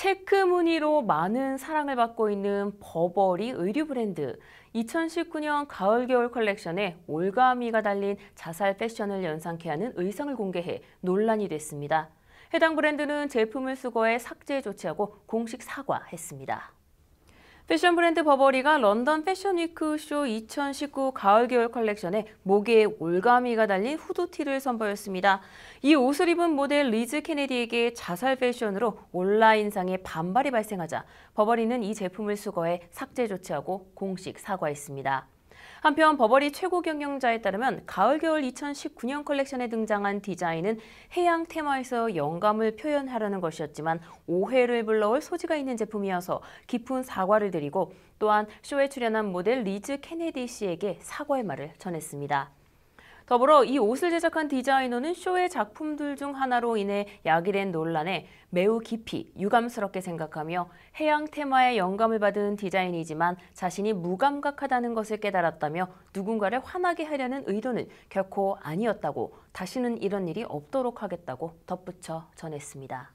체크 무늬로 많은 사랑을 받고 있는 버버리 의류 브랜드. 2019년 가을 겨울 컬렉션에 올가미가 달린 자살 패션을 연상케 하는 의상을 공개해 논란이 됐습니다. 해당 브랜드는 제품을 수거해 삭제 조치하고 공식 사과했습니다. 패션 브랜드 버버리가 런던 패션위크 쇼 2019 가을겨울 컬렉션에 목에 올가미가 달린 후드티를 선보였습니다. 이 옷을 입은 모델 리즈 케네디에게 자살 패션으로 온라인상의 반발이 발생하자 버버리는 이 제품을 수거해 삭제 조치하고 공식 사과했습니다. 한편 버버리 최고 경영자에 따르면 가을겨울 2019년 컬렉션에 등장한 디자인은 해양 테마에서 영감을 표현하려는 것이었지만 오해를 불러올 소지가 있는 제품이어서 깊은 사과를 드리고 또한 쇼에 출연한 모델 리즈 케네디 씨에게 사과의 말을 전했습니다. 더불어 이 옷을 제작한 디자이너는 쇼의 작품들 중 하나로 인해 야기된 논란에 매우 깊이 유감스럽게 생각하며 해양 테마에 영감을 받은 디자인이지만 자신이 무감각하다는 것을 깨달았다며 누군가를 화나게 하려는 의도는 결코 아니었다고 다시는 이런 일이 없도록 하겠다고 덧붙여 전했습니다.